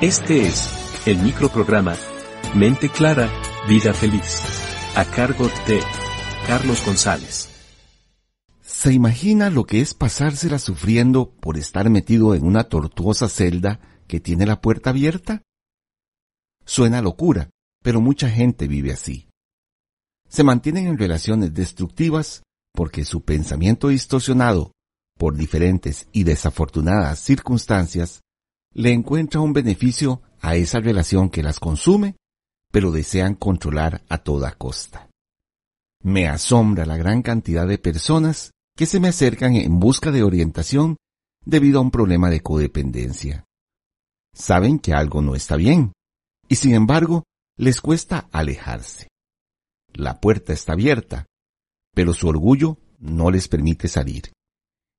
Este es el microprograma Mente Clara, Vida Feliz, a cargo de Carlos González. ¿Se imagina lo que es pasársela sufriendo por estar metido en una tortuosa celda que tiene la puerta abierta? Suena locura, pero mucha gente vive así. Se mantienen en relaciones destructivas porque su pensamiento distorsionado por diferentes y desafortunadas circunstancias le encuentra un beneficio a esa relación que las consume, pero desean controlar a toda costa. Me asombra la gran cantidad de personas que se me acercan en busca de orientación debido a un problema de codependencia. Saben que algo no está bien, y sin embargo les cuesta alejarse. La puerta está abierta, pero su orgullo no les permite salir.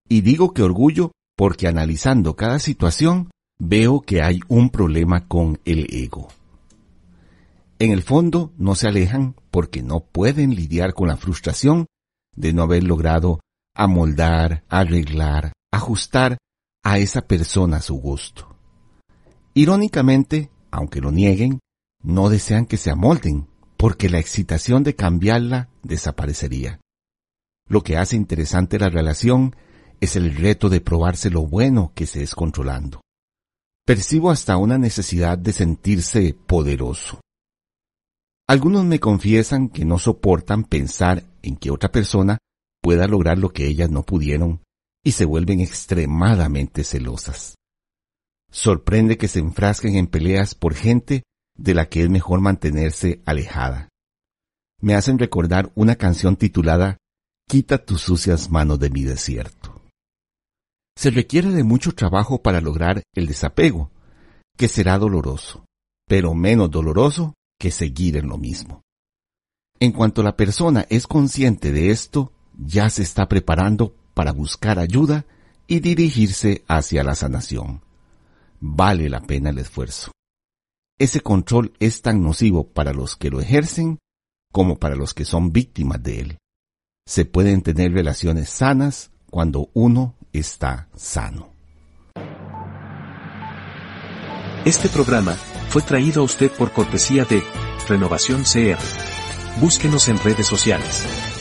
Y digo que orgullo porque analizando cada situación Veo que hay un problema con el ego. En el fondo no se alejan porque no pueden lidiar con la frustración de no haber logrado amoldar, arreglar, ajustar a esa persona a su gusto. Irónicamente, aunque lo nieguen, no desean que se amolden porque la excitación de cambiarla desaparecería. Lo que hace interesante la relación es el reto de probarse lo bueno que se es controlando. Percibo hasta una necesidad de sentirse poderoso. Algunos me confiesan que no soportan pensar en que otra persona pueda lograr lo que ellas no pudieron y se vuelven extremadamente celosas. Sorprende que se enfrasquen en peleas por gente de la que es mejor mantenerse alejada. Me hacen recordar una canción titulada Quita tus sucias manos de mi desierto se requiere de mucho trabajo para lograr el desapego, que será doloroso, pero menos doloroso que seguir en lo mismo. En cuanto la persona es consciente de esto, ya se está preparando para buscar ayuda y dirigirse hacia la sanación. Vale la pena el esfuerzo. Ese control es tan nocivo para los que lo ejercen como para los que son víctimas de él. Se pueden tener relaciones sanas cuando uno está sano. Este programa fue traído a usted por cortesía de Renovación CR. Búsquenos en redes sociales.